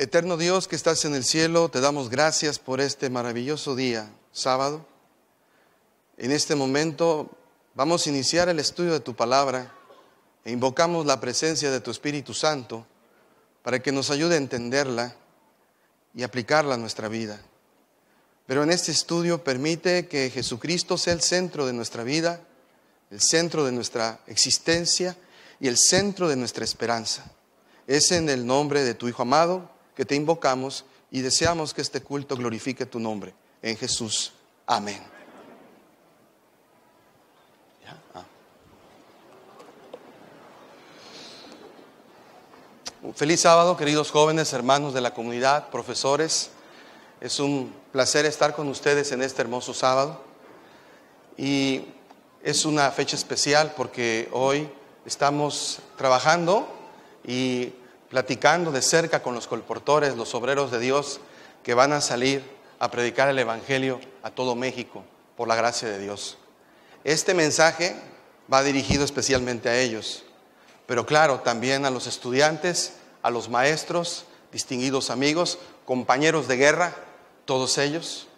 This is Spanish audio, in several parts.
Eterno Dios que estás en el cielo, te damos gracias por este maravilloso día, sábado. En este momento vamos a iniciar el estudio de tu palabra e invocamos la presencia de tu Espíritu Santo para que nos ayude a entenderla y aplicarla a nuestra vida. Pero en este estudio permite que Jesucristo sea el centro de nuestra vida, el centro de nuestra existencia y el centro de nuestra esperanza. Es en el nombre de tu Hijo amado, que te invocamos y deseamos que este culto glorifique tu nombre. En Jesús. Amén. Ah. feliz sábado, queridos jóvenes, hermanos de la comunidad, profesores. Es un placer estar con ustedes en este hermoso sábado. Y es una fecha especial porque hoy estamos trabajando y platicando de cerca con los colportores, los obreros de Dios que van a salir a predicar el Evangelio a todo México, por la gracia de Dios. Este mensaje va dirigido especialmente a ellos, pero claro, también a los estudiantes, a los maestros, distinguidos amigos, compañeros de guerra, todos ellos,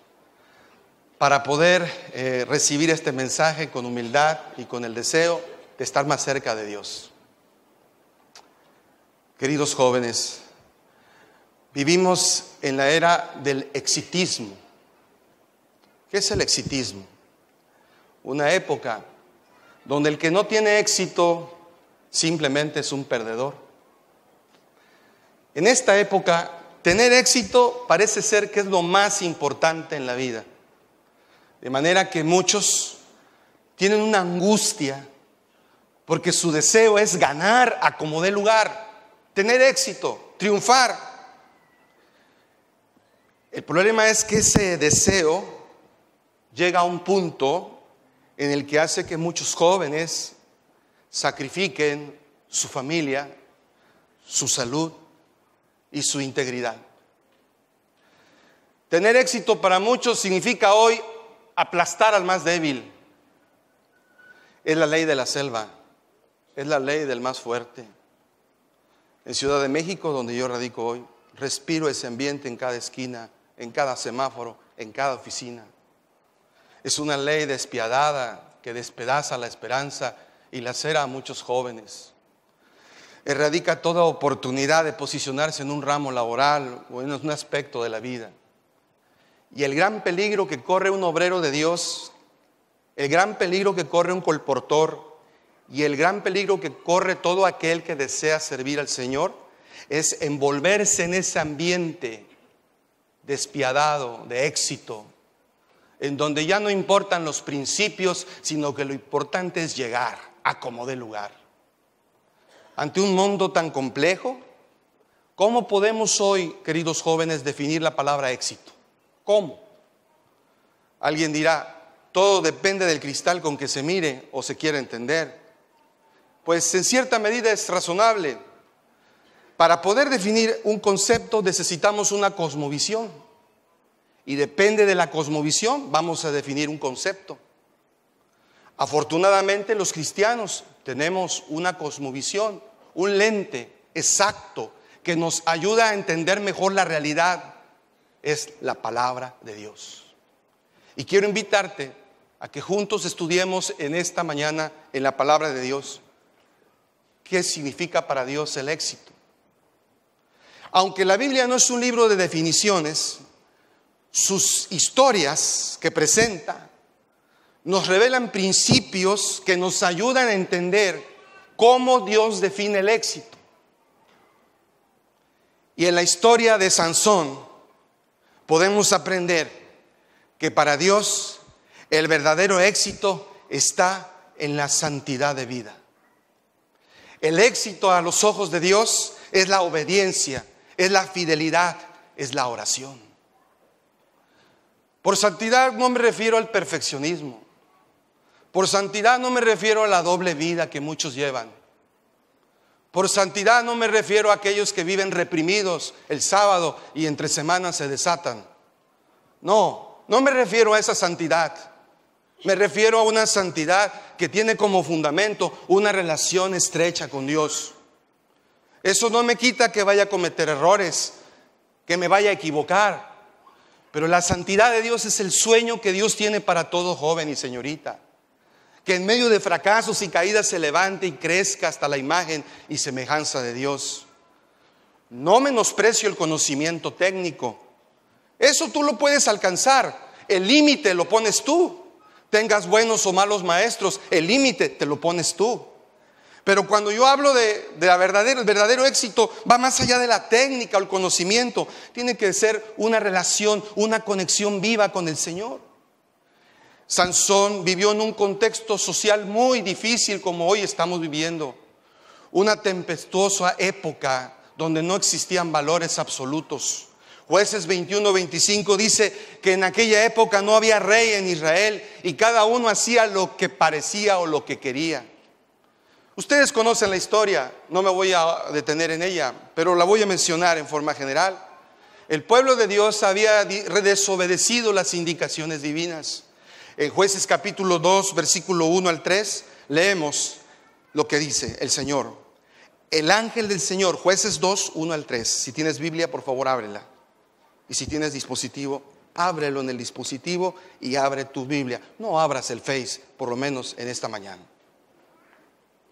para poder eh, recibir este mensaje con humildad y con el deseo de estar más cerca de Dios. Queridos jóvenes, vivimos en la era del exitismo. ¿Qué es el exitismo? Una época donde el que no tiene éxito simplemente es un perdedor. En esta época, tener éxito parece ser que es lo más importante en la vida. De manera que muchos tienen una angustia porque su deseo es ganar a como dé lugar tener éxito, triunfar. El problema es que ese deseo llega a un punto en el que hace que muchos jóvenes sacrifiquen su familia, su salud y su integridad. Tener éxito para muchos significa hoy aplastar al más débil. Es la ley de la selva, es la ley del más fuerte en Ciudad de México, donde yo radico hoy, respiro ese ambiente en cada esquina, en cada semáforo, en cada oficina. Es una ley despiadada que despedaza la esperanza y la cera a muchos jóvenes. Erradica toda oportunidad de posicionarse en un ramo laboral o en un aspecto de la vida. Y el gran peligro que corre un obrero de Dios, el gran peligro que corre un colportor, y el gran peligro que corre todo aquel que desea servir al Señor es envolverse en ese ambiente despiadado de éxito, en donde ya no importan los principios, sino que lo importante es llegar a como de lugar. Ante un mundo tan complejo, ¿cómo podemos hoy, queridos jóvenes, definir la palabra éxito? ¿Cómo? Alguien dirá, todo depende del cristal con que se mire o se quiera entender pues en cierta medida es razonable. Para poder definir un concepto necesitamos una cosmovisión. Y depende de la cosmovisión vamos a definir un concepto. Afortunadamente los cristianos tenemos una cosmovisión, un lente exacto que nos ayuda a entender mejor la realidad. Es la palabra de Dios. Y quiero invitarte a que juntos estudiemos en esta mañana en la palabra de Dios qué significa para Dios el éxito. Aunque la Biblia no es un libro de definiciones, sus historias que presenta nos revelan principios que nos ayudan a entender cómo Dios define el éxito. Y en la historia de Sansón podemos aprender que para Dios el verdadero éxito está en la santidad de vida. El éxito a los ojos de Dios es la obediencia, es la fidelidad, es la oración. Por santidad no me refiero al perfeccionismo. Por santidad no me refiero a la doble vida que muchos llevan. Por santidad no me refiero a aquellos que viven reprimidos el sábado y entre semanas se desatan. No, no me refiero a esa santidad. Me refiero a una santidad que tiene como fundamento una relación estrecha con Dios. Eso no me quita que vaya a cometer errores, que me vaya a equivocar. Pero la santidad de Dios es el sueño que Dios tiene para todo joven y señorita. Que en medio de fracasos y caídas se levante y crezca hasta la imagen y semejanza de Dios. No menosprecio el conocimiento técnico. Eso tú lo puedes alcanzar. El límite lo pones tú tengas buenos o malos maestros, el límite te lo pones tú. Pero cuando yo hablo de, la verdadero, el verdadero éxito va más allá de la técnica o el conocimiento. Tiene que ser una relación, una conexión viva con el Señor. Sansón vivió en un contexto social muy difícil como hoy estamos viviendo. Una tempestuosa época donde no existían valores absolutos. Jueces 21-25 dice que en aquella época no había rey en Israel y cada uno hacía lo que parecía o lo que quería. Ustedes conocen la historia, no me voy a detener en ella, pero la voy a mencionar en forma general. El pueblo de Dios había desobedecido las indicaciones divinas. En jueces capítulo 2, versículo 1 al 3, leemos lo que dice el Señor. El ángel del Señor, jueces 2, 1 al 3. Si tienes Biblia, por favor, ábrela. Y si tienes dispositivo, ábrelo en el dispositivo y abre tu Biblia. No abras el Face, por lo menos en esta mañana.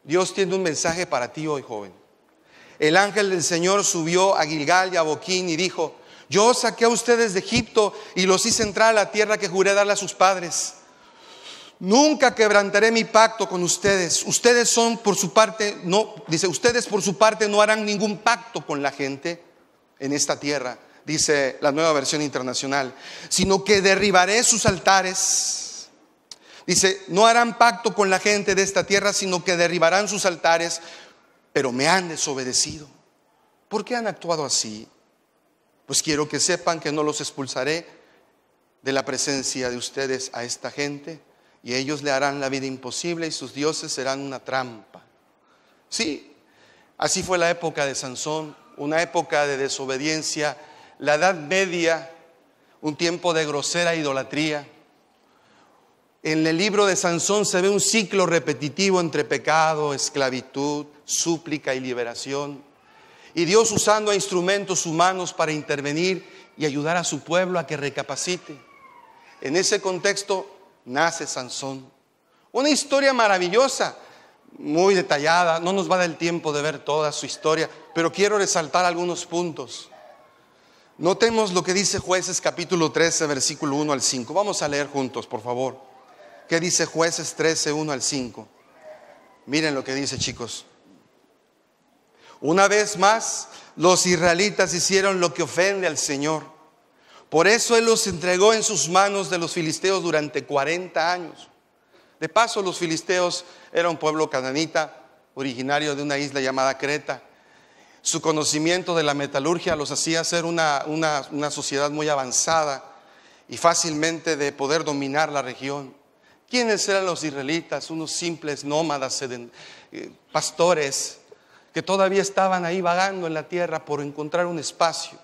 Dios tiene un mensaje para ti hoy, joven. El ángel del Señor subió a Gilgal y a Boquín y dijo, yo saqué a ustedes de Egipto y los hice entrar a la tierra que juré darle a sus padres. Nunca quebrantaré mi pacto con ustedes. Ustedes son por su parte, no, dice, ustedes por su parte no harán ningún pacto con la gente en esta tierra dice la nueva versión internacional, sino que derribaré sus altares. Dice, no harán pacto con la gente de esta tierra, sino que derribarán sus altares, pero me han desobedecido. ¿Por qué han actuado así? Pues quiero que sepan que no los expulsaré de la presencia de ustedes a esta gente, y ellos le harán la vida imposible y sus dioses serán una trampa. Sí, así fue la época de Sansón, una época de desobediencia la Edad Media, un tiempo de grosera idolatría. En el libro de Sansón se ve un ciclo repetitivo entre pecado, esclavitud, súplica y liberación. Y Dios usando a instrumentos humanos para intervenir y ayudar a su pueblo a que recapacite. En ese contexto nace Sansón. Una historia maravillosa, muy detallada. No nos va del el tiempo de ver toda su historia, pero quiero resaltar algunos puntos. Notemos lo que dice jueces capítulo 13, versículo 1 al 5. Vamos a leer juntos, por favor. ¿Qué dice jueces 13, 1 al 5? Miren lo que dice, chicos. Una vez más, los israelitas hicieron lo que ofende al Señor. Por eso Él los entregó en sus manos de los filisteos durante 40 años. De paso, los filisteos eran un pueblo cananita, originario de una isla llamada Creta. Su conocimiento de la metalurgia los hacía ser una, sociedad muy avanzada y fácilmente de poder dominar la región. ¿Quiénes eran los israelitas? Unos simples nómadas, eh, pastores, que todavía estaban ahí vagando en la tierra por encontrar un espacio.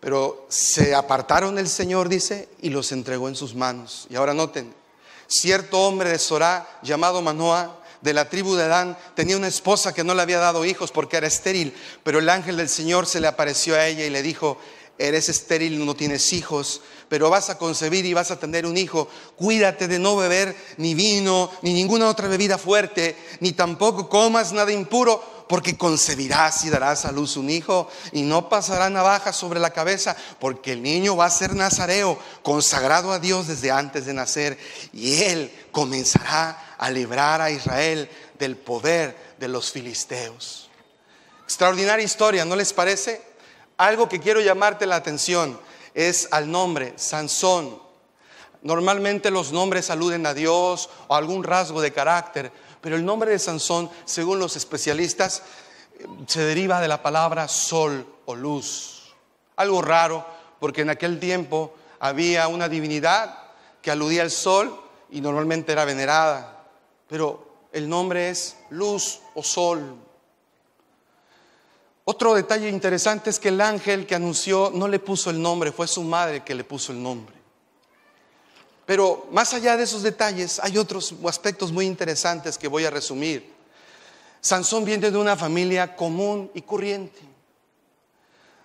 Pero se apartaron del Señor, dice, y los entregó en sus manos. Y ahora noten, cierto hombre de Sorá llamado Manoah de la tribu de Adán tenía una esposa que no le había dado hijos porque era estéril, pero el ángel del Señor se le apareció a ella y le dijo, eres estéril, no tienes hijos, pero vas a concebir y vas a tener un hijo. Cuídate de no beber ni vino, ni ninguna otra bebida fuerte, ni tampoco comas nada impuro, porque concebirás y darás a luz un hijo, y no pasará navaja sobre la cabeza, porque el niño va a ser nazareo, consagrado a Dios desde antes de nacer, y él comenzará a librar a Israel del poder de los filisteos. Extraordinaria historia, ¿no les parece? Algo que quiero llamarte la atención es al nombre Sansón. Normalmente los nombres aluden a Dios o algún rasgo de carácter, pero el nombre de Sansón, según los especialistas, se deriva de la palabra sol o luz. Algo raro, porque en aquel tiempo había una divinidad que aludía al sol y normalmente era venerada pero el nombre es luz o sol. Otro detalle interesante es que el ángel que anunció no le puso el nombre, fue su madre que le puso el nombre. Pero más allá de esos detalles, hay otros aspectos muy interesantes que voy a resumir. Sansón viene de una familia común y corriente.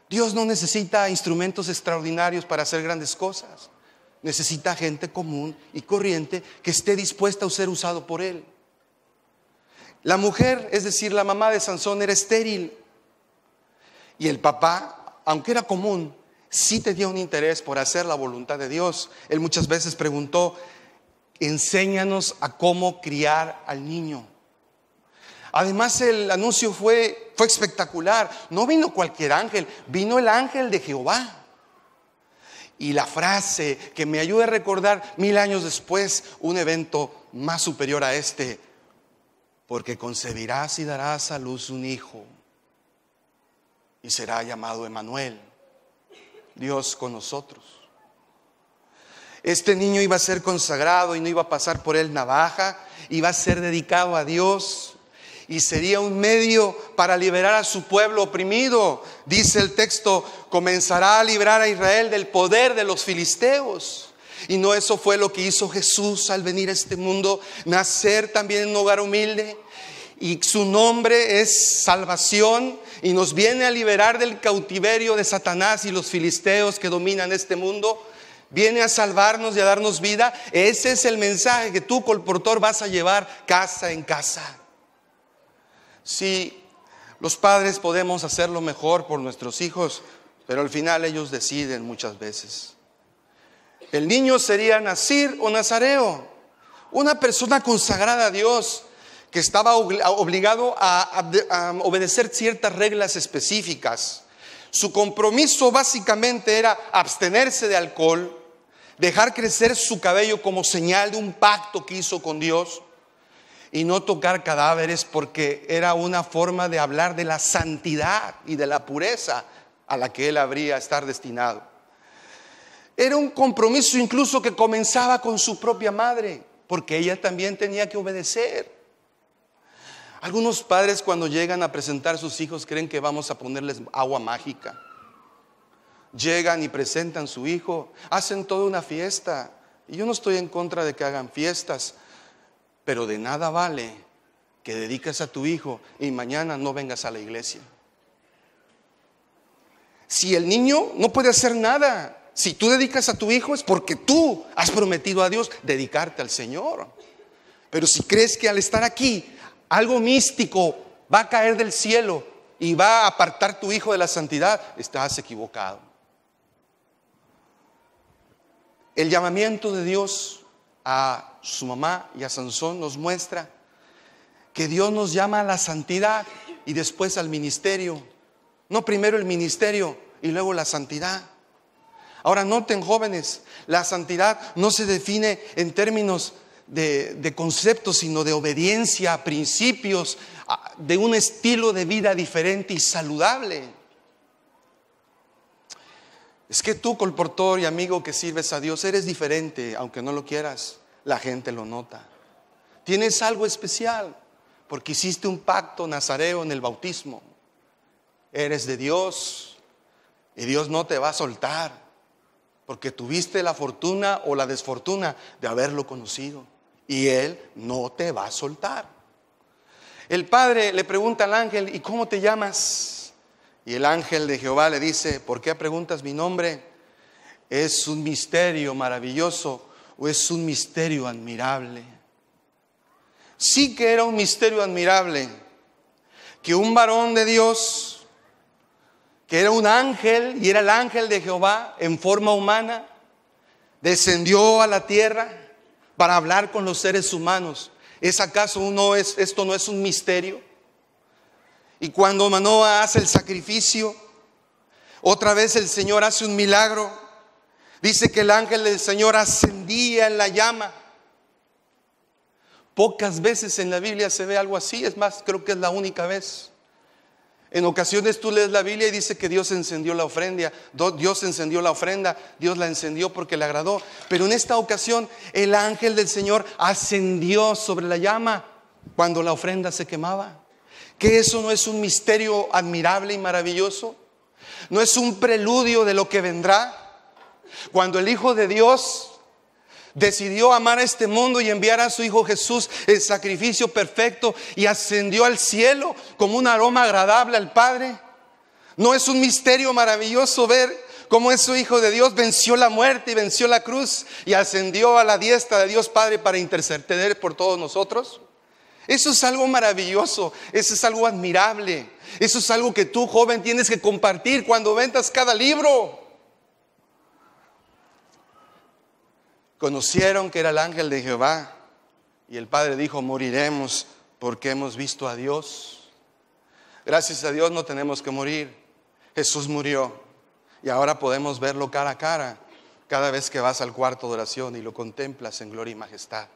Dios no necesita instrumentos extraordinarios para hacer grandes cosas necesita gente común y corriente que esté dispuesta a ser usado por él. La mujer, es decir, la mamá de Sansón era estéril y el papá, aunque era común, sí tenía un interés por hacer la voluntad de Dios. Él muchas veces preguntó, enséñanos a cómo criar al niño. Además el anuncio fue, fue espectacular. No vino cualquier ángel, vino el ángel de Jehová y la frase que me ayude a recordar mil años después un evento más superior a este, porque concebirás y darás a luz un hijo y será llamado Emanuel, Dios con nosotros. Este niño iba a ser consagrado y no iba a pasar por él navaja, iba a ser dedicado a Dios y sería un medio para liberar a su pueblo oprimido. Dice el texto, comenzará a librar a Israel del poder de los filisteos. Y no eso fue lo que hizo Jesús al venir a este mundo, nacer también en un hogar humilde. Y su nombre es salvación y nos viene a liberar del cautiverio de Satanás y los filisteos que dominan este mundo. Viene a salvarnos y a darnos vida. Ese es el mensaje que tú, colportor, vas a llevar casa en casa. Si los padres podemos hacerlo mejor por nuestros hijos, pero al final ellos deciden muchas veces. El niño sería Nacir o Nazareo, una persona consagrada a Dios que estaba obligado a obedecer ciertas reglas específicas. Su compromiso básicamente era abstenerse de alcohol, dejar crecer su cabello como señal de un pacto que hizo con Dios y no tocar cadáveres porque era una forma de hablar de la santidad y de la pureza a la que él habría estar destinado. Era un compromiso incluso que comenzaba con su propia madre, porque ella también tenía que obedecer. Algunos padres cuando llegan a presentar a sus hijos creen que vamos a ponerles agua mágica. Llegan y presentan su hijo, hacen toda una fiesta. Y yo no estoy en contra de que hagan fiestas, pero de nada vale que dedicas a tu hijo y mañana no vengas a la iglesia. Si el niño no puede hacer nada, si tú dedicas a tu hijo es porque tú has prometido a Dios dedicarte al Señor. Pero si crees que al estar aquí algo místico va a caer del cielo y va a apartar tu hijo de la santidad, estás equivocado. El llamamiento de Dios a su mamá y a Sansón nos muestra que Dios nos llama a la santidad y después al ministerio. No primero el ministerio y luego la santidad. Ahora noten jóvenes, la santidad no se define en términos de, conceptos, sino de obediencia a principios, de un estilo de vida diferente y saludable. Es que tú, colportor y amigo que sirves a Dios, eres diferente, aunque no lo quieras. La gente lo nota. Tienes algo especial, porque hiciste un pacto nazareo en el bautismo. Eres de Dios y Dios no te va a soltar, porque tuviste la fortuna o la desfortuna de haberlo conocido. Y Él no te va a soltar. El padre le pregunta al ángel, ¿y cómo te llamas? Y el ángel de Jehová le dice, ¿por qué preguntas mi nombre? Es un misterio maravilloso o es un misterio admirable. Sí que era un misterio admirable que un varón de Dios, que era un ángel y era el ángel de Jehová en forma humana, descendió a la tierra para hablar con los seres humanos. ¿Es acaso uno es esto no es un misterio? Y cuando Manoah hace el sacrificio, otra vez el Señor hace un milagro. Dice que el ángel del Señor ascendía en la llama. Pocas veces en la Biblia se ve algo así, es más, creo que es la única vez. En ocasiones tú lees la Biblia y dice que Dios encendió la ofrenda, Dios encendió la ofrenda, Dios la encendió porque le agradó. Pero en esta ocasión el ángel del Señor ascendió sobre la llama cuando la ofrenda se quemaba. ¿Que eso no es un misterio admirable y maravilloso? ¿No es un preludio de lo que vendrá? Cuando el Hijo de Dios decidió amar a este mundo y enviar a su Hijo Jesús el sacrificio perfecto y ascendió al cielo como un aroma agradable al Padre. ¿No es un misterio maravilloso ver cómo ese Hijo de Dios venció la muerte y venció la cruz y ascendió a la diestra de Dios Padre para interceder por todos nosotros? Eso es algo maravilloso, eso es algo admirable, eso es algo que tú joven tienes que compartir cuando ventas cada libro. Conocieron que era el ángel de Jehová y el padre dijo, moriremos porque hemos visto a Dios. Gracias a Dios no tenemos que morir. Jesús murió y ahora podemos verlo cara a cara cada vez que vas al cuarto de oración y lo contemplas en gloria y majestad.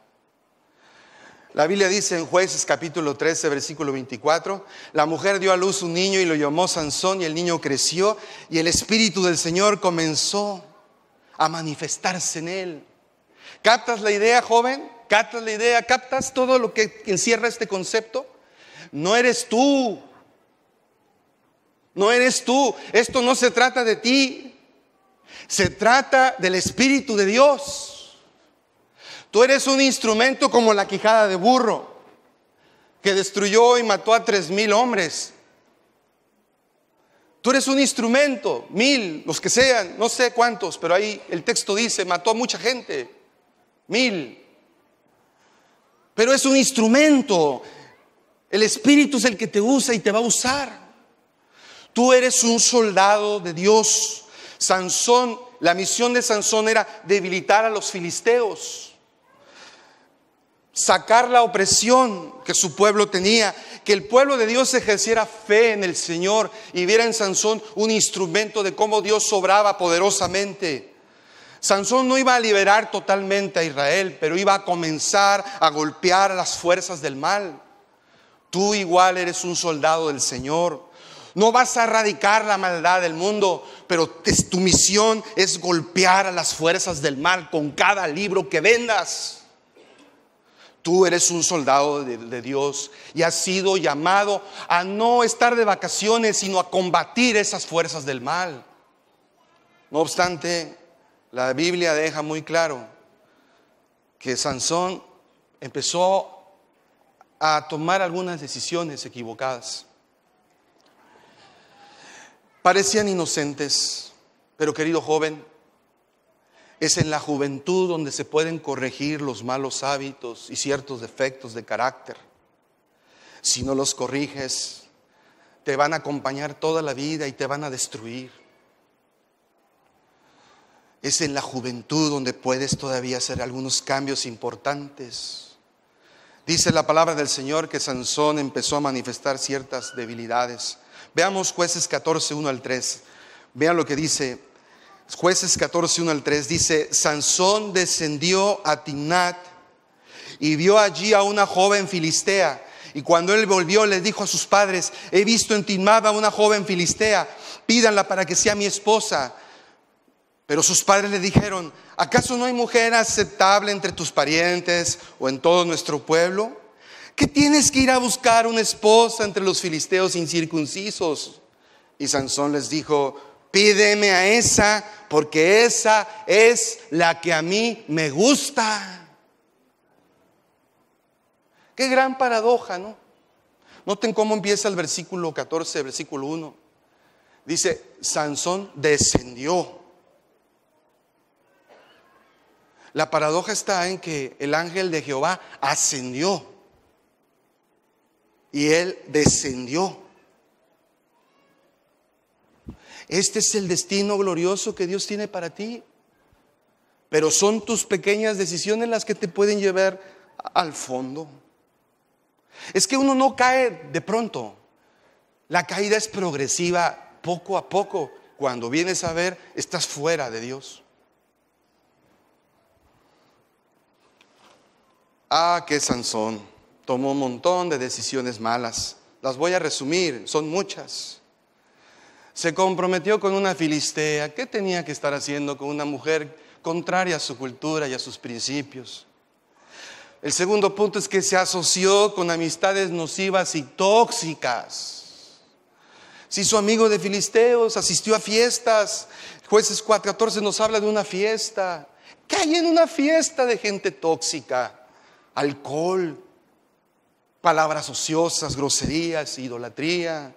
La Biblia dice en jueces capítulo 13, versículo 24, la mujer dio a luz un niño y lo llamó Sansón y el niño creció y el Espíritu del Señor comenzó a manifestarse en él. ¿Captas la idea, joven? ¿Captas la idea? ¿Captas todo lo que encierra este concepto? No eres tú. No eres tú. Esto no se trata de ti. Se trata del Espíritu de Dios. Tú eres un instrumento como la quijada de burro, que destruyó y mató a tres mil hombres. Tú eres un instrumento, mil, los que sean, no sé cuántos, pero ahí el texto dice, mató a mucha gente, mil. Pero es un instrumento. El Espíritu es el que te usa y te va a usar. Tú eres un soldado de Dios. Sansón, la misión de Sansón era debilitar a los filisteos sacar la opresión que su pueblo tenía, que el pueblo de Dios ejerciera fe en el Señor y viera en Sansón un instrumento de cómo Dios sobraba poderosamente. Sansón no iba a liberar totalmente a Israel, pero iba a comenzar a golpear a las fuerzas del mal. Tú igual eres un soldado del Señor. No vas a erradicar la maldad del mundo, pero tu misión es golpear a las fuerzas del mal con cada libro que vendas. Tú eres un soldado de, Dios y has sido llamado a no estar de vacaciones, sino a combatir esas fuerzas del mal. No obstante, la Biblia deja muy claro que Sansón empezó a tomar algunas decisiones equivocadas. Parecían inocentes, pero querido joven, es en la juventud donde se pueden corregir los malos hábitos y ciertos defectos de carácter. Si no los corriges, te van a acompañar toda la vida y te van a destruir. Es en la juventud donde puedes todavía hacer algunos cambios importantes. Dice la palabra del Señor que Sansón empezó a manifestar ciertas debilidades. Veamos jueces 14, 1 al 3. Vean lo que dice Jueces 14, 1 al 3 dice, Sansón descendió a Timnat y vio allí a una joven filistea. Y cuando él volvió, le dijo a sus padres, he visto en Timnat a una joven filistea, pídanla para que sea mi esposa. Pero sus padres le dijeron, ¿acaso no hay mujer aceptable entre tus parientes o en todo nuestro pueblo? ¿Qué tienes que ir a buscar una esposa entre los filisteos incircuncisos? Y Sansón les dijo, pídeme a esa porque esa es la que a mí me gusta. Qué gran paradoja, ¿no? Noten cómo empieza el versículo 14, versículo 1. Dice, Sansón descendió. La paradoja está en que el ángel de Jehová ascendió y él descendió. Este es el destino glorioso que Dios tiene para ti. Pero son tus pequeñas decisiones las que te pueden llevar al fondo. Es que uno no cae de pronto. La caída es progresiva, poco a poco. Cuando vienes a ver, estás fuera de Dios. Ah, qué Sansón tomó un montón de decisiones malas. Las voy a resumir, son muchas se comprometió con una filistea. ¿Qué tenía que estar haciendo con una mujer contraria a su cultura y a sus principios? El segundo punto es que se asoció con amistades nocivas y tóxicas. Si su amigo de filisteos, asistió a fiestas. Jueces 4.14 nos habla de una fiesta. ¿Qué hay en una fiesta de gente tóxica, alcohol, palabras ociosas, groserías, idolatría.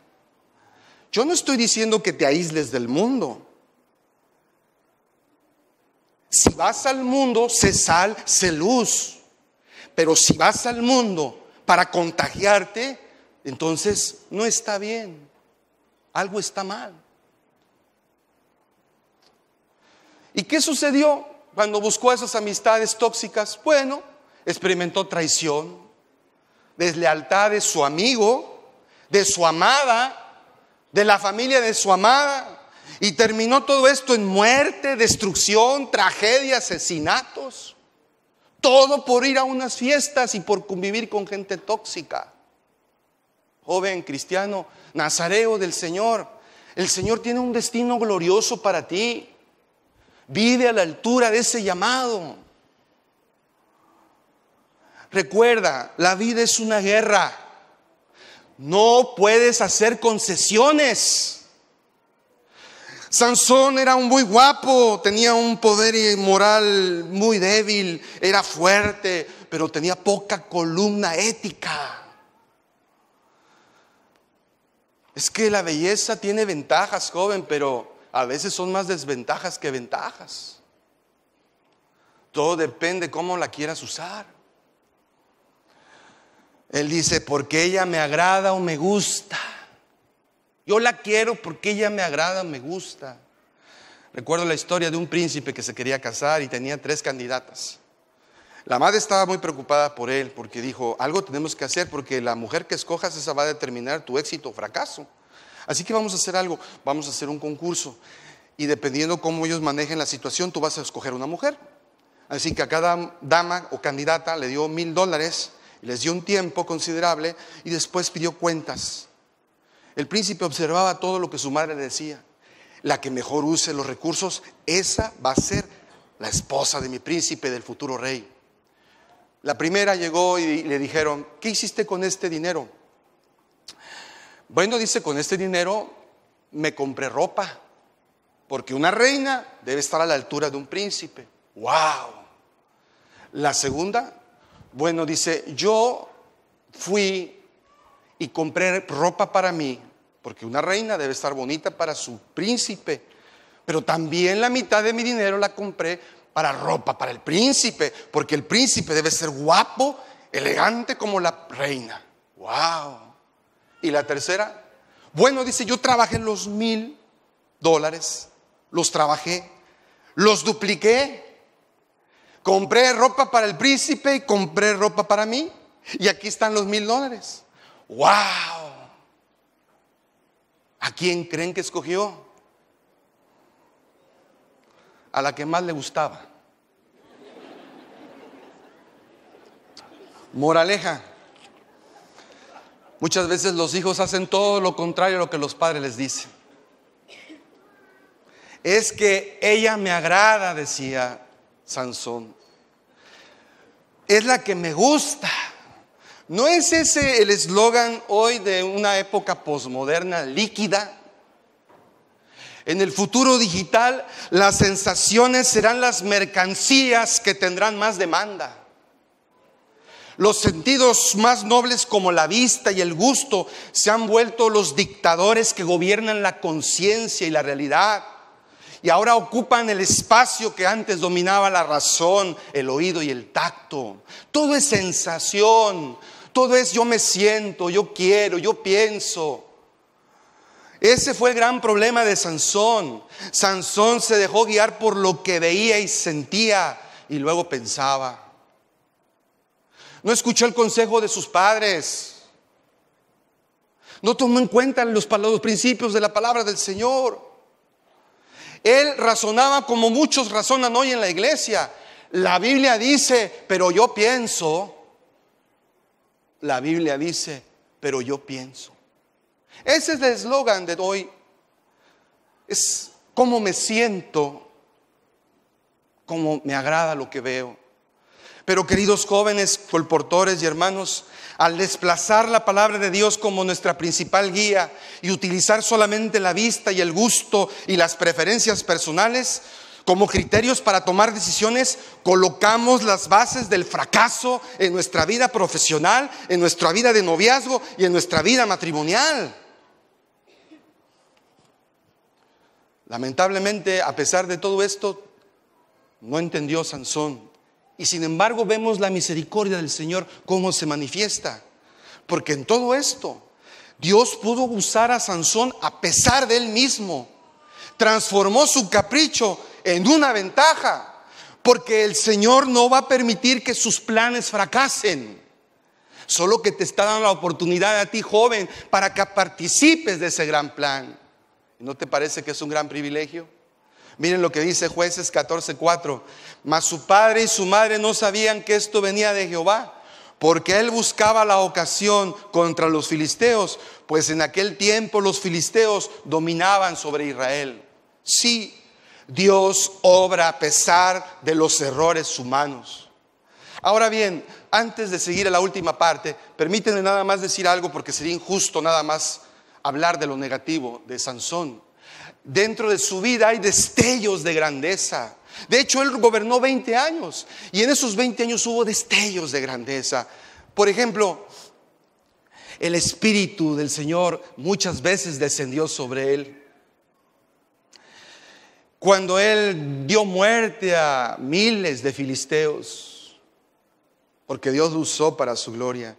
Yo no estoy diciendo que te aísles del mundo. Si vas al mundo, Se sal, se luz. Pero si vas al mundo para contagiarte, entonces no está bien. Algo está mal. ¿Y qué sucedió cuando buscó esas amistades tóxicas? Bueno, experimentó traición, deslealtad de su amigo, de su amada, de la familia de su amada. Y terminó todo esto en muerte, destrucción, tragedia, asesinatos. Todo por ir a unas fiestas y por convivir con gente tóxica. Joven cristiano, nazareo del Señor, el Señor tiene un destino glorioso para ti. Vive a la altura de ese llamado. Recuerda, la vida es una guerra. No puedes hacer concesiones. Sansón era un muy guapo, tenía un poder moral muy débil, era fuerte, pero tenía poca columna ética. Es que la belleza tiene ventajas, joven, pero a veces son más desventajas que ventajas. Todo depende cómo la quieras usar. Él dice, porque ella me agrada o me gusta. Yo la quiero porque ella me agrada o me gusta. Recuerdo la historia de un príncipe que se quería casar y tenía tres candidatas. La madre estaba muy preocupada por él porque dijo, algo tenemos que hacer porque la mujer que escojas esa va a determinar tu éxito o fracaso. Así que vamos a hacer algo, vamos a hacer un concurso y dependiendo cómo ellos manejen la situación, tú vas a escoger una mujer. Así que a cada dama o candidata le dio mil dólares les dio un tiempo considerable y después pidió cuentas. El príncipe observaba todo lo que su madre decía. La que mejor use los recursos, esa va a ser la esposa de mi príncipe, del futuro rey. La primera llegó y le dijeron, ¿qué hiciste con este dinero? Bueno, dice, con este dinero me compré ropa, porque una reina debe estar a la altura de un príncipe. ¡Wow! La segunda, bueno, dice, yo fui y compré ropa para mí, porque una reina debe estar bonita para su príncipe, pero también la mitad de mi dinero la compré para ropa, para el príncipe, porque el príncipe debe ser guapo, elegante como la reina. ¡Wow! Y la tercera, bueno, dice, yo trabajé los mil dólares, los trabajé, los dupliqué Compré ropa para el príncipe y compré ropa para mí. Y aquí están los mil dólares. ¡Wow! ¿A quién creen que escogió? A la que más le gustaba. Moraleja. Muchas veces los hijos hacen todo lo contrario a lo que los padres les dicen. Es que ella me agrada, decía Sansón. Es la que me gusta. ¿No es ese el eslogan hoy de una época posmoderna líquida? En el futuro digital, las sensaciones serán las mercancías que tendrán más demanda. Los sentidos más nobles como la vista y el gusto se han vuelto los dictadores que gobiernan la conciencia y la realidad y ahora ocupan el espacio que antes dominaba la razón, el oído y el tacto. Todo es sensación, todo es yo me siento, yo quiero, yo pienso. Ese fue el gran problema de Sansón. Sansón se dejó guiar por lo que veía y sentía y luego pensaba. No escuchó el consejo de sus padres. No tomó en cuenta los, principios de la palabra del Señor. Él razonaba como muchos razonan hoy en la iglesia. La Biblia dice, pero yo pienso. La Biblia dice, pero yo pienso. Ese es el eslogan de hoy. Es cómo me siento, cómo me agrada lo que veo. Pero queridos jóvenes, colportores y hermanos, al desplazar la palabra de Dios como nuestra principal guía y utilizar solamente la vista y el gusto y las preferencias personales como criterios para tomar decisiones, colocamos las bases del fracaso en nuestra vida profesional, en nuestra vida de noviazgo y en nuestra vida matrimonial. Lamentablemente, a pesar de todo esto, no entendió Sansón y sin embargo vemos la misericordia del Señor cómo se manifiesta. Porque en todo esto Dios pudo usar a Sansón a pesar de él mismo. Transformó su capricho en una ventaja. Porque el Señor no va a permitir que sus planes fracasen. Solo que te está dando la oportunidad a ti, joven, para que participes de ese gran plan. ¿No te parece que es un gran privilegio? Miren lo que dice jueces 14:4. Mas su padre y su madre no sabían que esto venía de Jehová, porque él buscaba la ocasión contra los filisteos, pues en aquel tiempo los filisteos dominaban sobre Israel. Sí, Dios obra a pesar de los errores humanos. Ahora bien, antes de seguir a la última parte, permítanme nada más decir algo porque sería injusto nada más hablar de lo negativo de Sansón. Dentro de su vida hay destellos de grandeza. De hecho, él gobernó 20 años y en esos 20 años hubo destellos de grandeza. Por ejemplo, el Espíritu del Señor muchas veces descendió sobre él. Cuando él dio muerte a miles de filisteos, porque Dios lo usó para su gloria,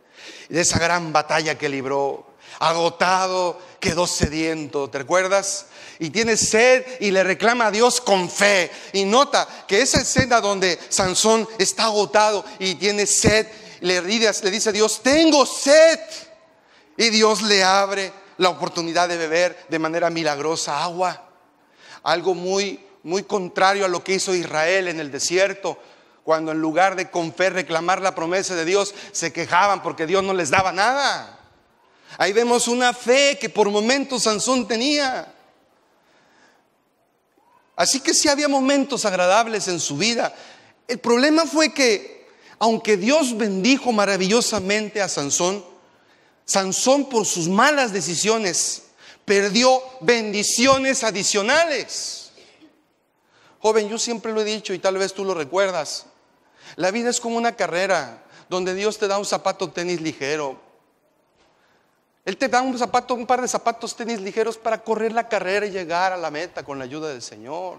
de esa gran batalla que libró, agotado, quedó sediento, ¿te acuerdas Y tiene sed y le reclama a Dios con fe. Y nota que esa escena donde Sansón está agotado y tiene sed, le, le dice a Dios, tengo sed. Y Dios le abre la oportunidad de beber de manera milagrosa agua. Algo muy, muy contrario a lo que hizo Israel en el desierto cuando en lugar de con fe reclamar la promesa de Dios, se quejaban porque Dios no les daba nada. Ahí vemos una fe que por momentos Sansón tenía. Así que sí había momentos agradables en su vida. El problema fue que, aunque Dios bendijo maravillosamente a Sansón, Sansón por sus malas decisiones perdió bendiciones adicionales. Joven, yo siempre lo he dicho y tal vez tú lo recuerdas. La vida es como una carrera donde Dios te da un zapato tenis ligero, él te da un zapato, un par de zapatos tenis ligeros para correr la carrera y llegar a la meta con la ayuda del Señor.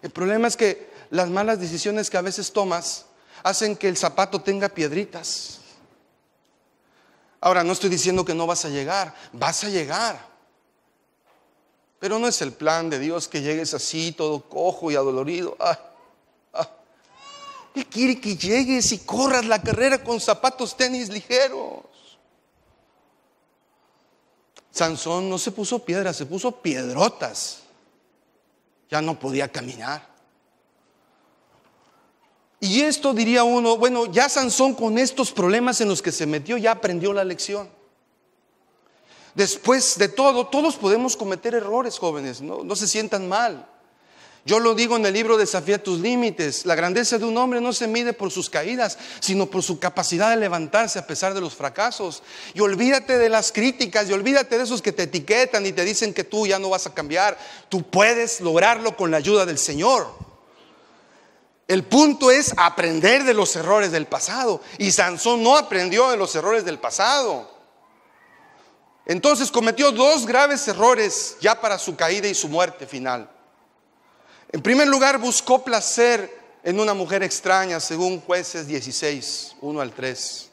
El problema es que las malas decisiones que a veces tomas hacen que el zapato tenga piedritas. Ahora, no estoy diciendo que no vas a llegar, vas a llegar. Pero no es el plan de Dios que llegues así, todo cojo y adolorido. Él quiere que llegues y corras la carrera con zapatos tenis ligeros. Sansón no se puso piedra se puso piedrotas. Ya no podía caminar. Y esto diría uno, bueno, ya Sansón con estos problemas en los que se metió ya aprendió la lección. Después de todo, todos podemos cometer errores, jóvenes, no, no se sientan mal. Yo lo digo en el libro Desafía tus límites. La grandeza de un hombre no se mide por sus caídas, sino por su capacidad de levantarse a pesar de los fracasos. Y olvídate de las críticas y olvídate de esos que te etiquetan y te dicen que tú ya no vas a cambiar. Tú puedes lograrlo con la ayuda del Señor. El punto es aprender de los errores del pasado. Y Sansón no aprendió de los errores del pasado. Entonces cometió dos graves errores ya para su caída y su muerte final. En primer lugar, buscó placer en una mujer extraña, según jueces 16, 1 al 3.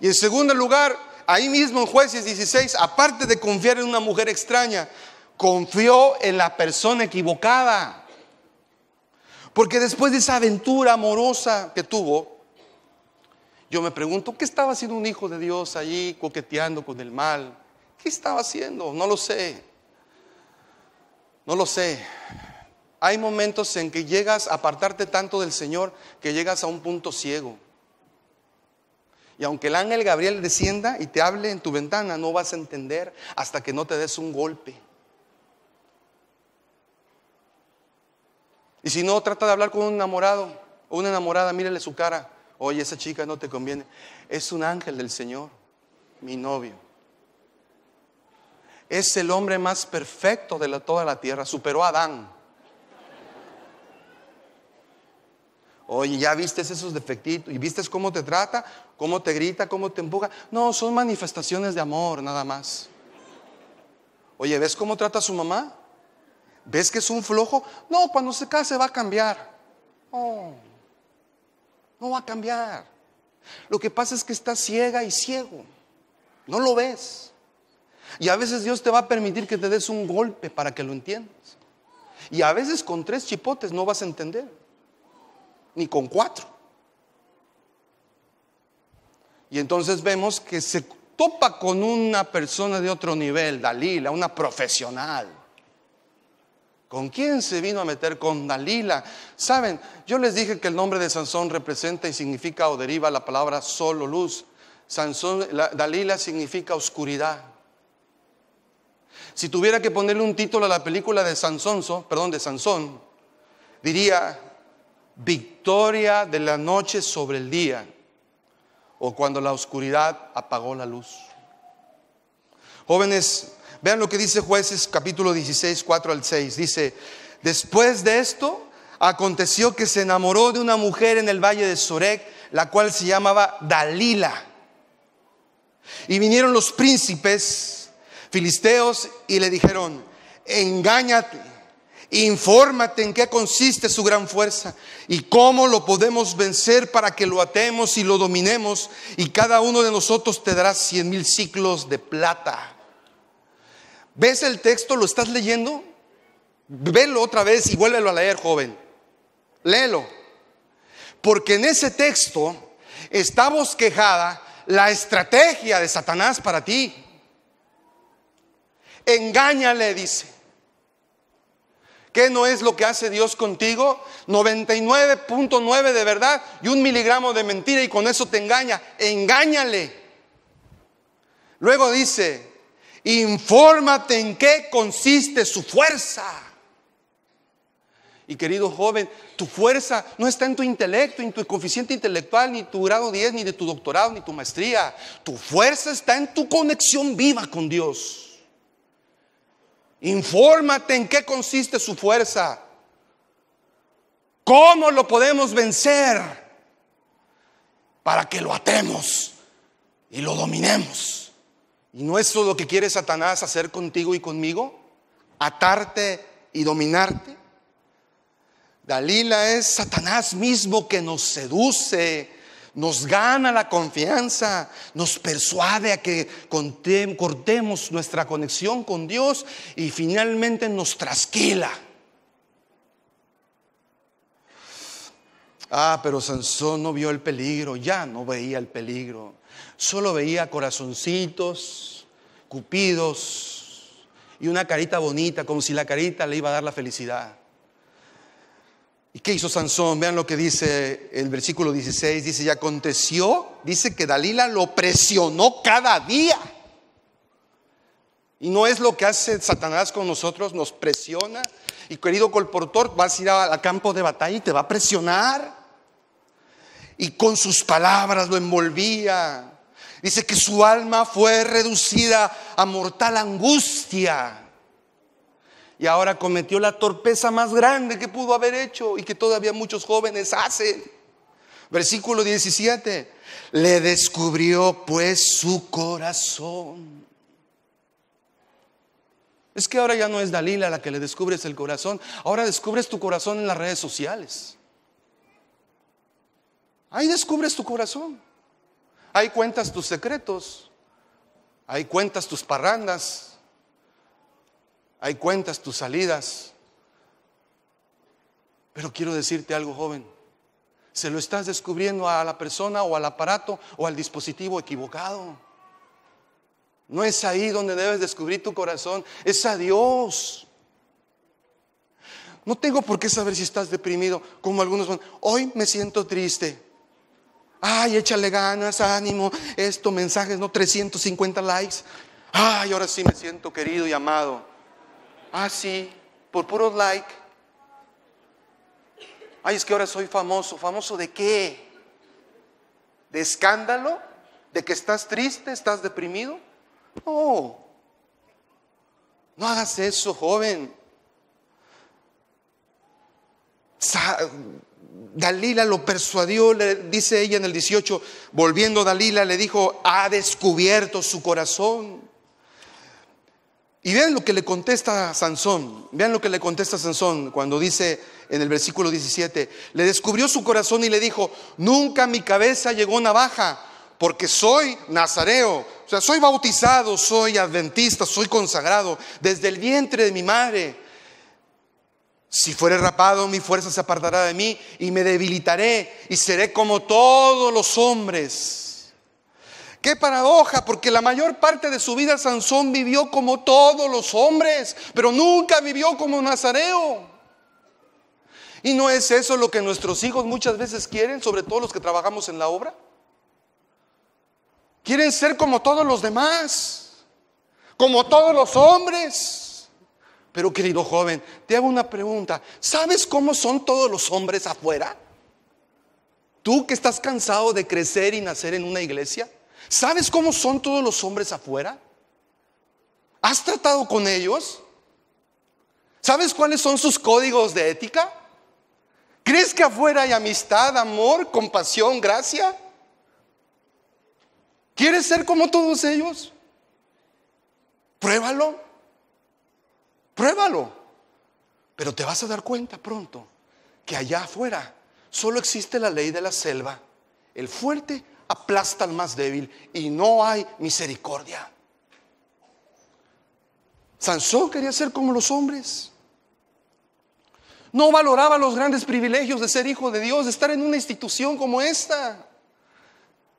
Y en segundo lugar, ahí mismo en jueces 16, aparte de confiar en una mujer extraña, confió en la persona equivocada. Porque después de esa aventura amorosa que tuvo, yo me pregunto, ¿qué estaba haciendo un hijo de Dios allí coqueteando con el mal? ¿Qué estaba haciendo? No lo sé. No lo sé hay momentos en que llegas a apartarte tanto del Señor que llegas a un punto ciego. Y aunque el ángel Gabriel descienda y te hable en tu ventana, no vas a entender hasta que no te des un golpe. Y si no, trata de hablar con un enamorado o una enamorada, mírele su cara. Oye, esa chica no te conviene. Es un ángel del Señor, mi novio. Es el hombre más perfecto de toda la tierra. Superó a Adán. Oye, ya viste esos defectitos y viste cómo te trata, cómo te grita, cómo te empuja. No, son manifestaciones de amor nada más. Oye, ¿ves cómo trata a su mamá? ¿Ves que es un flojo? No, cuando se case va a cambiar. Oh, no va a cambiar. Lo que pasa es que está ciega y ciego. No lo ves. Y a veces Dios te va a permitir que te des un golpe para que lo entiendas. Y a veces con tres chipotes no vas a entender ni con cuatro. Y entonces vemos que se topa con una persona de otro nivel, Dalila, una profesional. ¿Con quién se vino a meter con Dalila? Saben, yo les dije que el nombre de Sansón representa y significa o deriva la palabra sol o luz. Sansón, Dalila significa oscuridad. Si tuviera que ponerle un título a la película de perdón, de Sansón, diría de la noche sobre el día o cuando la oscuridad apagó la luz. Jóvenes, vean lo que dice jueces capítulo 16, 4 al 6. Dice, después de esto, aconteció que se enamoró de una mujer en el valle de Sorek, la cual se llamaba Dalila. Y vinieron los príncipes filisteos y le dijeron, engáñate Infórmate en qué consiste su gran fuerza y cómo lo podemos vencer para que lo atemos y lo dominemos y cada uno de nosotros te dará cien mil ciclos de plata. ¿Ves el texto? ¿Lo estás leyendo? Velo otra vez y vuélvelo a leer, joven. Léelo. Porque en ese texto está bosquejada la estrategia de Satanás para ti. Engáñale, dice ¿Qué no es lo que hace Dios contigo? 99.9 de verdad y un miligramo de mentira y con eso te engaña. Engáñale. Luego dice, infórmate en qué consiste su fuerza. Y querido joven, tu fuerza no está en tu intelecto, en tu coeficiente intelectual, ni tu grado 10, ni de tu doctorado, ni tu maestría. Tu fuerza está en tu conexión viva con Dios. Infórmate en qué consiste su fuerza. ¿Cómo lo podemos vencer? Para que lo atemos y lo dominemos. ¿Y no es lo que quiere Satanás hacer contigo y conmigo? ¿Atarte y dominarte? Dalila es Satanás mismo que nos seduce nos gana la confianza, nos persuade a que cortemos nuestra conexión con Dios y finalmente nos trasquila. Ah, pero Sansón no vio el peligro, ya no veía el peligro, solo veía corazoncitos, cupidos y una carita bonita, como si la carita le iba a dar la felicidad. ¿Y qué hizo Sansón? Vean lo que dice el versículo 16. Dice, y aconteció, dice que Dalila lo presionó cada día. Y no es lo que hace Satanás con nosotros, nos presiona. Y querido colportor, vas a ir al campo de batalla y te va a presionar. Y con sus palabras lo envolvía. Dice que su alma fue reducida a mortal angustia y ahora cometió la torpeza más grande que pudo haber hecho y que todavía muchos jóvenes hacen. Versículo 17. Le descubrió pues su corazón. Es que ahora ya no es Dalila la que le descubres el corazón, ahora descubres tu corazón en las redes sociales. Ahí descubres tu corazón. Ahí cuentas tus secretos. Ahí cuentas tus parrandas, hay cuentas tus salidas. Pero quiero decirte algo, joven. Se lo estás descubriendo a la persona o al aparato o al dispositivo equivocado. No es ahí donde debes descubrir tu corazón, es a Dios. No tengo por qué saber si estás deprimido, como algunos van. Hoy me siento triste. Ay, échale ganas, ánimo. Esto, mensajes, no 350 likes. Ay, ahora sí me siento querido y amado. Ah sí, por puros like. Ay, es que ahora soy famoso. ¿Famoso de qué? ¿De escándalo? ¿De que estás triste? ¿Estás deprimido? No. No hagas eso, joven. Dalila lo persuadió, le dice ella en el 18, volviendo Dalila le dijo, ha descubierto su corazón. Y vean lo que le contesta Sansón, vean lo que le contesta Sansón cuando dice en el versículo 17, le descubrió su corazón y le dijo, nunca mi cabeza llegó navaja, porque soy nazareo, o sea, soy bautizado, soy adventista, soy consagrado desde el vientre de mi madre. Si fuere rapado, mi fuerza se apartará de mí y me debilitaré y seré como todos los hombres. Qué paradoja, porque la mayor parte de su vida Sansón vivió como todos los hombres, pero nunca vivió como Nazareo. ¿Y no es eso lo que nuestros hijos muchas veces quieren, sobre todo los que trabajamos en la obra? Quieren ser como todos los demás, como todos los hombres. Pero querido joven, te hago una pregunta. ¿Sabes cómo son todos los hombres afuera? Tú que estás cansado de crecer y nacer en una iglesia. ¿Sabes cómo son todos los hombres afuera? ¿Has tratado con ellos? ¿Sabes cuáles son sus códigos de ética? ¿Crees que afuera hay amistad, amor, compasión, gracia? ¿Quieres ser como todos ellos? Pruébalo. Pruébalo. Pero te vas a dar cuenta pronto que allá afuera solo existe la ley de la selva. El fuerte aplasta al más débil y no hay misericordia. Sansón quería ser como los hombres. No valoraba los grandes privilegios de ser hijo de Dios, de estar en una institución como esta,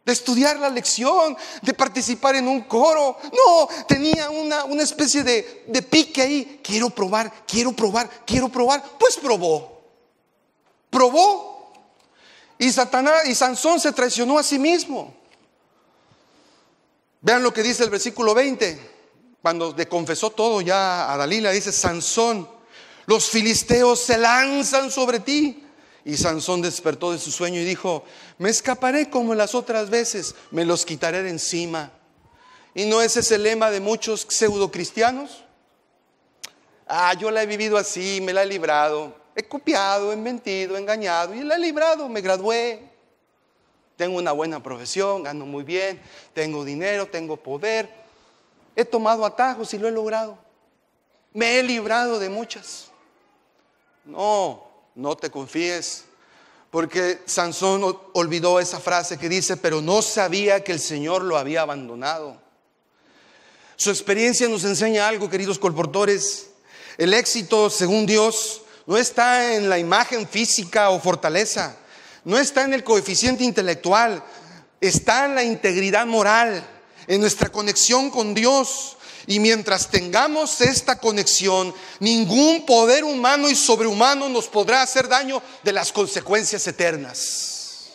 de estudiar la lección, de participar en un coro. No, tenía una, una especie de, de pique ahí. Quiero probar, quiero probar, quiero probar. Pues probó. Probó y y Sansón se traicionó a sí mismo. Vean lo que dice el versículo 20. Cuando le confesó todo ya a Dalila, dice, Sansón, los filisteos se lanzan sobre ti. Y Sansón despertó de su sueño y dijo, me escaparé como las otras veces, me los quitaré de encima. ¿Y no ese es el lema de muchos pseudo cristianos? Ah, yo la he vivido así, me la he librado. He copiado, he mentido, he engañado y la he librado. Me gradué, tengo una buena profesión, gano muy bien, tengo dinero, tengo poder. He tomado atajos y lo he logrado. Me he librado de muchas. No, no te confíes. Porque Sansón olvidó esa frase que dice, pero no sabía que el Señor lo había abandonado. Su experiencia nos enseña algo, queridos colportores. El éxito, según Dios, no está en la imagen física o fortaleza, no está en el coeficiente intelectual, está en la integridad moral, en nuestra conexión con Dios. Y mientras tengamos esta conexión, ningún poder humano y sobrehumano nos podrá hacer daño de las consecuencias eternas.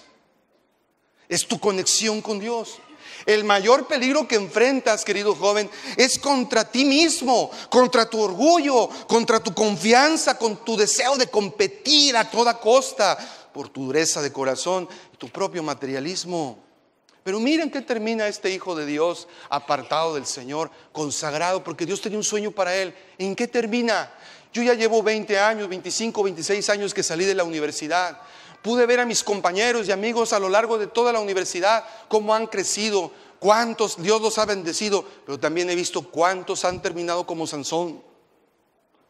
Es tu conexión con Dios. El mayor peligro que enfrentas, querido joven, es contra ti mismo, contra tu orgullo, contra tu confianza, con tu deseo de competir a toda costa, por tu dureza de corazón y tu propio materialismo. Pero miren qué termina este hijo de Dios apartado del Señor, consagrado, porque Dios tenía un sueño para él. ¿En qué termina? Yo ya llevo 20 años, 25, 26 años que salí de la universidad. Pude ver a mis compañeros y amigos a lo largo de toda la universidad cómo han crecido, cuántos Dios los ha bendecido, pero también he visto cuántos han terminado como Sansón.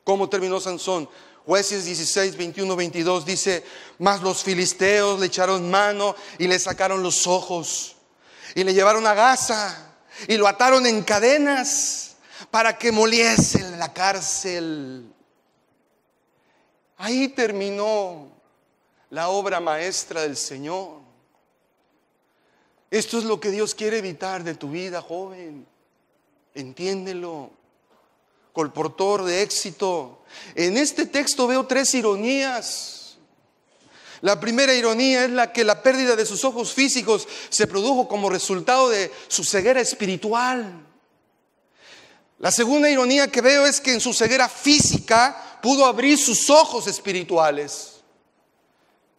¿Cómo terminó Sansón? Jueces 16, 21, 22 dice, más los filisteos le echaron mano y le sacaron los ojos y le llevaron a Gaza y lo ataron en cadenas para que moliesen la cárcel. Ahí terminó la obra maestra del Señor. Esto es lo que Dios quiere evitar de tu vida, joven. Entiéndelo. Colportor de éxito. En este texto veo tres ironías. La primera ironía es la que la pérdida de sus ojos físicos se produjo como resultado de su ceguera espiritual. La segunda ironía que veo es que en su ceguera física pudo abrir sus ojos espirituales.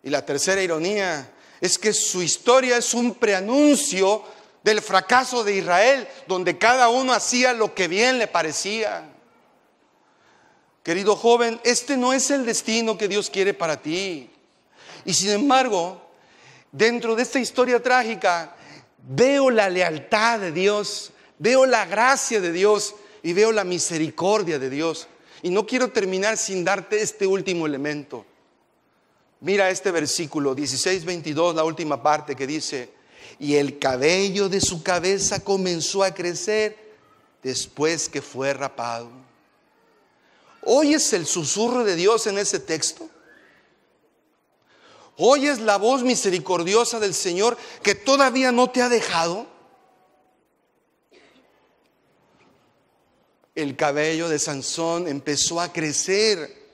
Y la tercera ironía es que su historia es un preanuncio del fracaso de Israel, donde cada uno hacía lo que bien le parecía. Querido joven, este no es el destino que Dios quiere para ti. Y sin embargo, dentro de esta historia trágica, veo la lealtad de Dios, veo la gracia de Dios y veo la misericordia de Dios. Y no quiero terminar sin darte este último elemento. Mira este versículo 16, 22, la última parte que dice, y el cabello de su cabeza comenzó a crecer después que fue rapado. ¿Oyes el susurro de Dios en ese texto? ¿Oyes la voz misericordiosa del Señor que todavía no te ha dejado? El cabello de Sansón empezó a crecer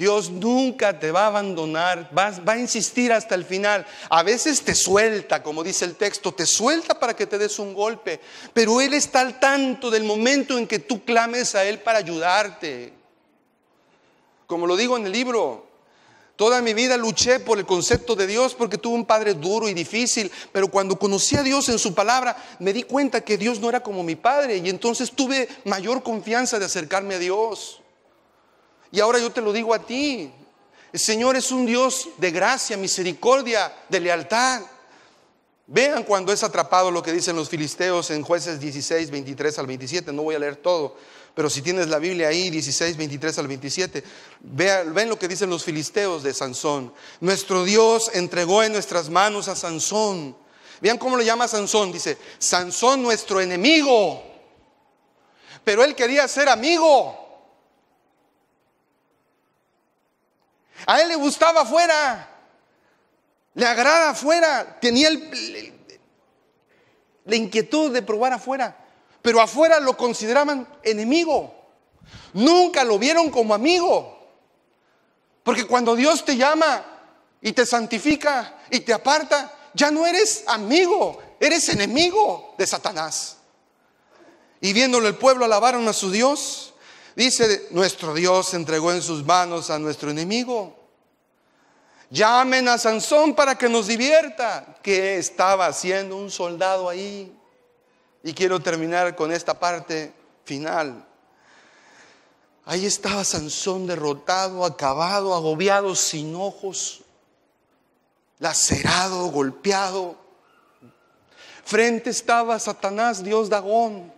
Dios nunca te va a abandonar, va, va, a insistir hasta el final. A veces te suelta, como dice el texto, te suelta para que te des un golpe, pero Él está al tanto del momento en que tú clames a Él para ayudarte. Como lo digo en el libro, toda mi vida luché por el concepto de Dios porque tuve un padre duro y difícil, pero cuando conocí a Dios en su palabra me di cuenta que Dios no era como mi padre y entonces tuve mayor confianza de acercarme a Dios. Y ahora yo te lo digo a ti. El Señor es un Dios de gracia, misericordia, de lealtad. Vean cuando es atrapado lo que dicen los filisteos en jueces 16, 23 al 27. No voy a leer todo, pero si tienes la Biblia ahí, 16, 23 al 27, vean, ven lo que dicen los filisteos de Sansón. Nuestro Dios entregó en nuestras manos a Sansón. Vean cómo lo llama Sansón. Dice, Sansón nuestro enemigo, pero él quería ser amigo. A él le gustaba afuera. Le agrada afuera. Tenía la inquietud de probar afuera. Pero afuera lo consideraban enemigo. Nunca lo vieron como amigo. Porque cuando Dios te llama y te santifica y te aparta, ya no eres amigo, eres enemigo de Satanás. Y viéndolo el pueblo alabaron a su Dios Dice, nuestro Dios entregó en sus manos a nuestro enemigo. Llamen a Sansón para que nos divierta. Que estaba haciendo un soldado ahí? Y quiero terminar con esta parte final. Ahí estaba Sansón derrotado, acabado, agobiado, sin ojos, lacerado, golpeado. Frente estaba Satanás, Dios Dagón,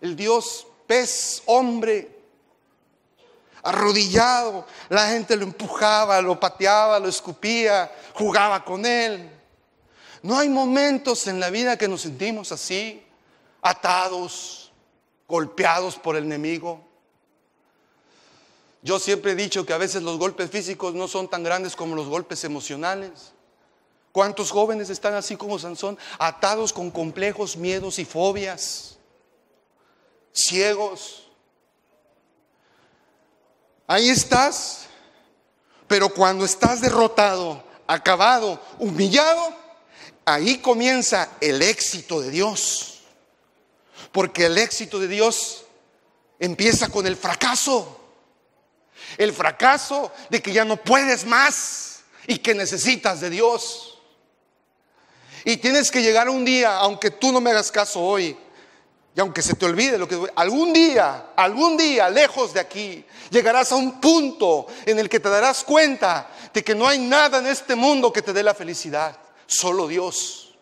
el Dios pez, hombre, arrodillado. La gente lo empujaba, lo pateaba, lo escupía, jugaba con él. No hay momentos en la vida que nos sentimos así, atados, golpeados por el enemigo. Yo siempre he dicho que a veces los golpes físicos no son tan grandes como los golpes emocionales. ¿Cuántos jóvenes están así como Sansón, atados con complejos, miedos y fobias? Ciegos, Ahí estás, pero cuando estás derrotado, acabado, humillado, ahí comienza el éxito de Dios. Porque el éxito de Dios empieza con el fracaso. El fracaso de que ya no puedes más y que necesitas de Dios. Y tienes que llegar un día, aunque tú no me hagas caso hoy, y aunque se te olvide lo que algún día, algún día lejos de aquí, llegarás a un punto en el que te darás cuenta de que no hay nada en este mundo que te dé la felicidad, solo Dios.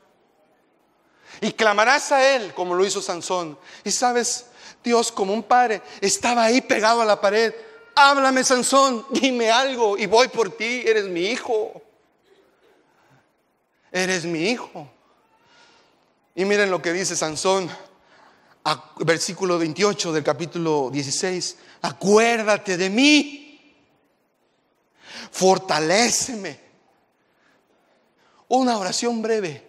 Y clamarás a Él como lo hizo Sansón. Y sabes, Dios como un padre estaba ahí pegado a la pared. Háblame, Sansón, dime algo y voy por ti, eres mi hijo. Eres mi hijo. Y miren lo que dice Sansón versículo 28 del capítulo 16, acuérdate de mí, fortaleceme. Una oración breve,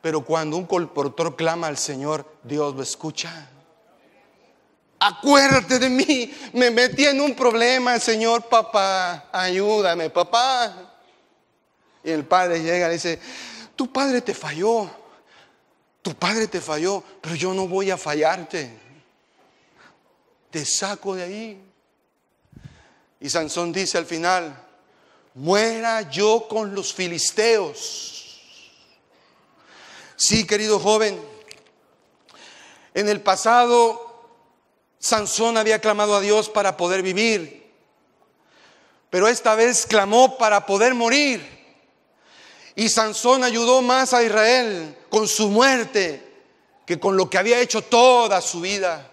pero cuando un colportor clama al Señor, Dios lo escucha. Acuérdate de mí, me metí en un problema, Señor, papá, ayúdame, papá. Y el padre llega y dice, tu padre te falló tu padre te falló, pero yo no voy a fallarte. Te saco de ahí. Y Sansón dice al final, muera yo con los filisteos. Sí, querido joven, en el pasado Sansón había clamado a Dios para poder vivir, pero esta vez clamó para poder morir. Y Sansón ayudó más a Israel con su muerte que con lo que había hecho toda su vida.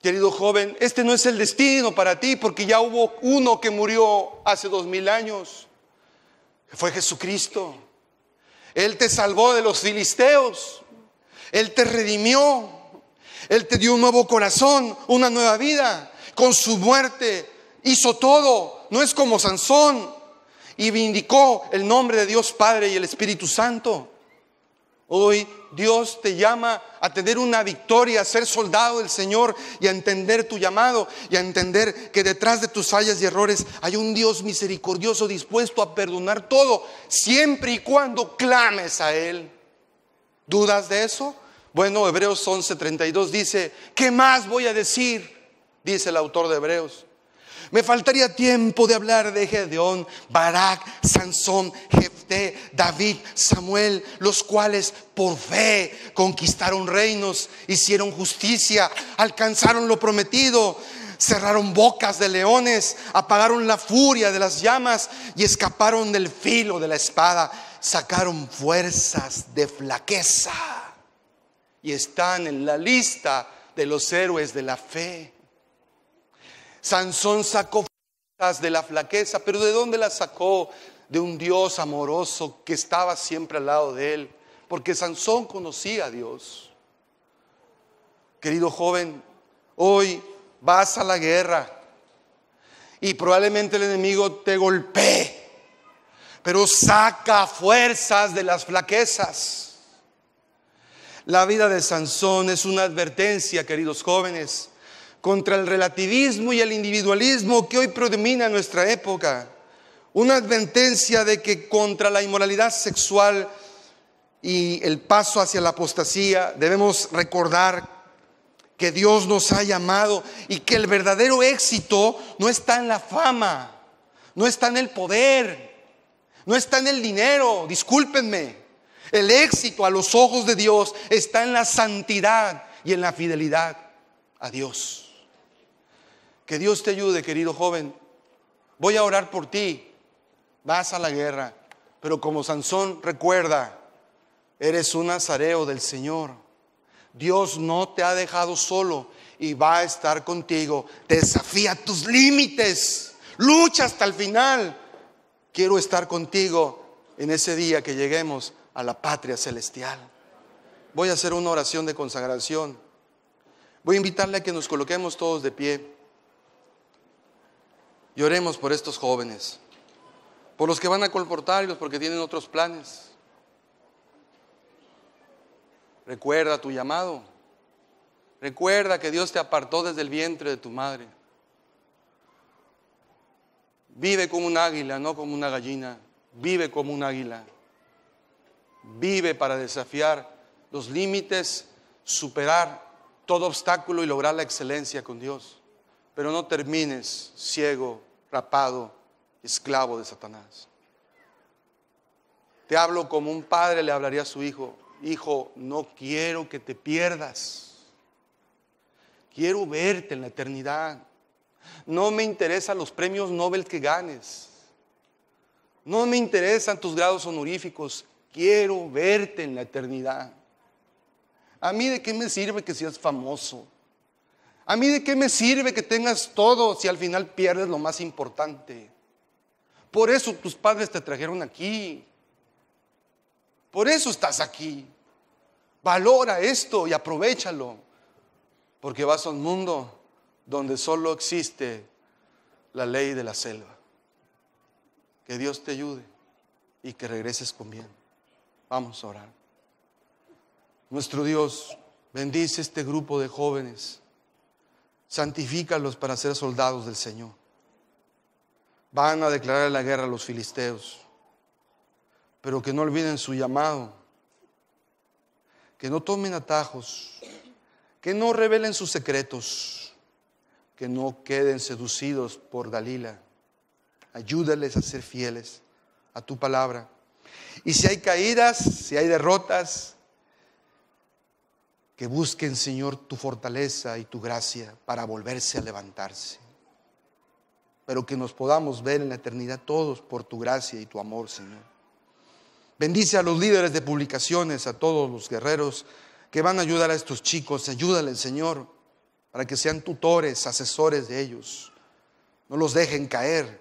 Querido joven, este no es el destino para ti porque ya hubo uno que murió hace dos mil años. Fue Jesucristo. Él te salvó de los filisteos. Él te redimió. Él te dio un nuevo corazón, una nueva vida. Con su muerte hizo todo. No es como Sansón, y vindicó el nombre de Dios Padre y el Espíritu Santo. Hoy Dios te llama a tener una victoria, a ser soldado del Señor y a entender tu llamado y a entender que detrás de tus fallas y errores hay un Dios misericordioso dispuesto a perdonar todo, siempre y cuando clames a Él. ¿Dudas de eso? Bueno, Hebreos 11:32 dice, ¿qué más voy a decir? Dice el autor de Hebreos. Me faltaría tiempo de hablar de Gedeón, Barak, Sansón, Jefté, David, Samuel, los cuales por fe conquistaron reinos, hicieron justicia, alcanzaron lo prometido, cerraron bocas de leones, apagaron la furia de las llamas y escaparon del filo de la espada, sacaron fuerzas de flaqueza y están en la lista de los héroes de la fe. Sansón sacó fuerzas de la flaqueza, pero ¿de dónde las sacó? De un Dios amoroso que estaba siempre al lado de él, porque Sansón conocía a Dios. Querido joven, hoy vas a la guerra y probablemente el enemigo te golpee, pero saca fuerzas de las flaquezas. La vida de Sansón es una advertencia, queridos jóvenes, contra el relativismo y el individualismo que hoy predomina en nuestra época. Una advertencia de que contra la inmoralidad sexual y el paso hacia la apostasía debemos recordar que Dios nos ha llamado y que el verdadero éxito no está en la fama, no está en el poder, no está en el dinero, discúlpenme. El éxito a los ojos de Dios está en la santidad y en la fidelidad a Dios. Que Dios te ayude, querido joven. Voy a orar por ti. Vas a la guerra. Pero como Sansón, recuerda, eres un nazareo del Señor. Dios no te ha dejado solo y va a estar contigo. Desafía tus límites. Lucha hasta el final. Quiero estar contigo en ese día que lleguemos a la patria celestial. Voy a hacer una oración de consagración. Voy a invitarle a que nos coloquemos todos de pie. Lloremos por estos jóvenes, por los que van a colportarlos porque tienen otros planes. Recuerda tu llamado. Recuerda que Dios te apartó desde el vientre de tu madre. Vive como un águila, no como una gallina. Vive como un águila. Vive para desafiar los límites, superar todo obstáculo y lograr la excelencia con Dios. Pero no termines ciego rapado, esclavo de Satanás. Te hablo como un padre le hablaría a su hijo, hijo, no quiero que te pierdas. Quiero verte en la eternidad. No me interesan los premios Nobel que ganes. No me interesan tus grados honoríficos. Quiero verte en la eternidad. A mí de qué me sirve que seas famoso. A mí de qué me sirve que tengas todo si al final pierdes lo más importante. Por eso tus padres te trajeron aquí. Por eso estás aquí. Valora esto y aprovechalo. Porque vas a un mundo donde solo existe la ley de la selva. Que Dios te ayude y que regreses con bien. Vamos a orar. Nuestro Dios bendice este grupo de jóvenes santifícalos para ser soldados del Señor. Van a declarar la guerra a los filisteos, pero que no olviden su llamado, que no tomen atajos, que no revelen sus secretos, que no queden seducidos por Dalila. Ayúdales a ser fieles a tu palabra. Y si hay caídas, si hay derrotas, que busquen, Señor, tu fortaleza y tu gracia para volverse a levantarse. Pero que nos podamos ver en la eternidad todos por tu gracia y tu amor, Señor. Bendice a los líderes de publicaciones, a todos los guerreros que van a ayudar a estos chicos. Ayúdale Señor, para que sean tutores, asesores de ellos. No los dejen caer.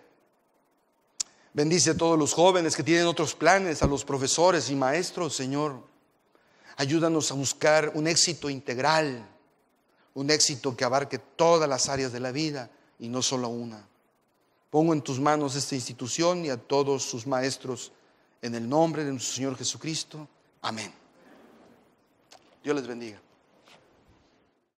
Bendice a todos los jóvenes que tienen otros planes, a los profesores y maestros, Señor. Ayúdanos a buscar un éxito integral, un éxito que abarque todas las áreas de la vida y no solo una. Pongo en tus manos esta institución y a todos sus maestros en el nombre de nuestro Señor Jesucristo. Amén. Dios les bendiga.